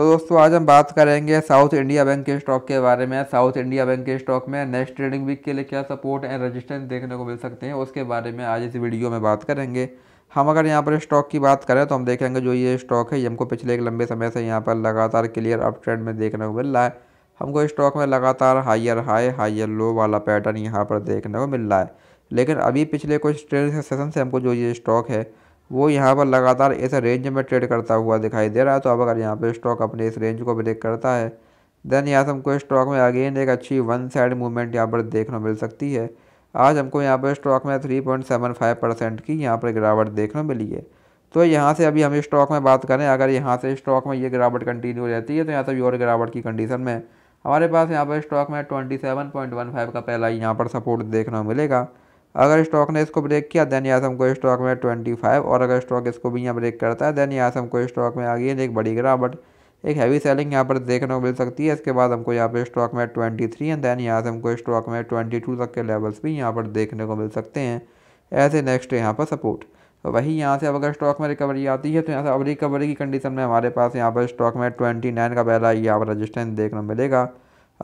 तो दोस्तों आज हम बात करेंगे साउथ इंडिया बैंक के स्टॉक के बारे में साउथ इंडिया बैंक के स्टॉक में नेक्स्ट ट्रेडिंग वीक के लिए क्या सपोर्ट एंड रेजिस्टेंस देखने को मिल सकते हैं उसके बारे में आज इस वीडियो में बात करेंगे हम अगर यहाँ पर स्टॉक की बात करें तो हम देखेंगे जो ये स्टॉक है ये हमको पिछले एक लंबे समय से यहाँ पर लगातार क्लियर अप ट्रेंड में देखने को मिल रहा है हमको स्टॉक में लगातार हाइयर हाई हाइयर लो वाला पैटर्न यहाँ पर देखने को मिल रहा है लेकिन अभी पिछले कुछ ट्रेड सेशन से हमको जो ये स्टॉक है वो यहाँ पर लगातार इस रेंज में ट्रेड करता हुआ दिखाई दे रहा है तो अब अगर यहाँ पर स्टॉक अपने इस रेंज को ब्रेक करता है देन यहाँ से हमको स्टॉक में अगेन एक अच्छी वन साइड मूवमेंट यहाँ पर देखने मिल सकती है आज हमको यहाँ पर स्टॉक में three point seven five percent की यहाँ पर गिरावट देखने मिली है तो यहाँ से अभी हम स्टॉक में बात करें अगर यहाँ से स्टॉक में ये गिरावट कंटिन्यू रहती है तो यहाँ से और गिरावट की कंडीशन में हमारे पास यहाँ पर स्टॉक में twenty seven point one five का पहला यहाँ पर सपोर्ट देखने मिलेगा अगर स्टॉक ने इसको ब्रेक किया देन यहाँ से हमको स्टॉक में ट्वेंटी फाइव और अगर स्टॉक इसको भी यहाँ ब्रेक करता है देन यासम को हमको स्टॉक में आ गई है एक बड़ी गिरावट एक हैवी सेलिंग यहाँ पर देखने को मिल सकती है इसके बाद हमको यहाँ पर स्टॉक में ट्वेंटी थ्री एंड देन यासम से हमको स्टॉक में ट्वेंटी टू तक के लेवल्स भी यहाँ पर देखने को मिल सकते हैं ऐसे नेक्स्ट यहाँ पर सपोर्ट तो वही यहाँ से अब अगर स्टॉक में रिकवरी आती है तो यहाँ से अब रिकवरी की कंडीशन में हमारे पास यहाँ पर स्टॉक में ट्वेंटी नाइन का पहला यहाँ पर रजिस्टेंस देखने मिलेगा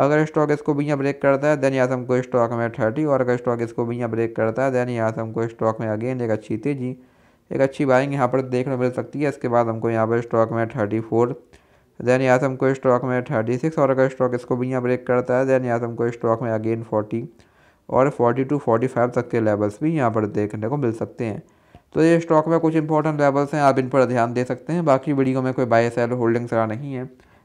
अगर स्टॉक इसको भी यहाँ ब्रेक करता है देन यासम को स्टॉक में थर्टी और अगर स्टॉक इसको भी यहाँ ब्रेक करता है देन यासम को स्टॉक में अगेन एक अच्छी तेजी एक अच्छी बाइंग यहाँ पर देखने मिल सकती है इसके बाद हमको यहाँ पर स्टॉक में थर्टी फोर देन यासम को स्टॉक में थर्टी सिक्स और अगर स्टॉक इसको भी यहाँ ब्रेक करता है देन यासम को स्टॉक में अगेन फोर्टी और फोर्टी टू फोर्टी फाइव तक के लेवल्स भी यहाँ पर देखने को मिल सकते हैं तो ये स्टॉक में कुछ इंपॉर्टेंट लेवल्स हैं आप इन पर ध्यान दे सकते हैं बाकी वीडियो में कोई बाय सेल होल्डिंग रहा नहीं है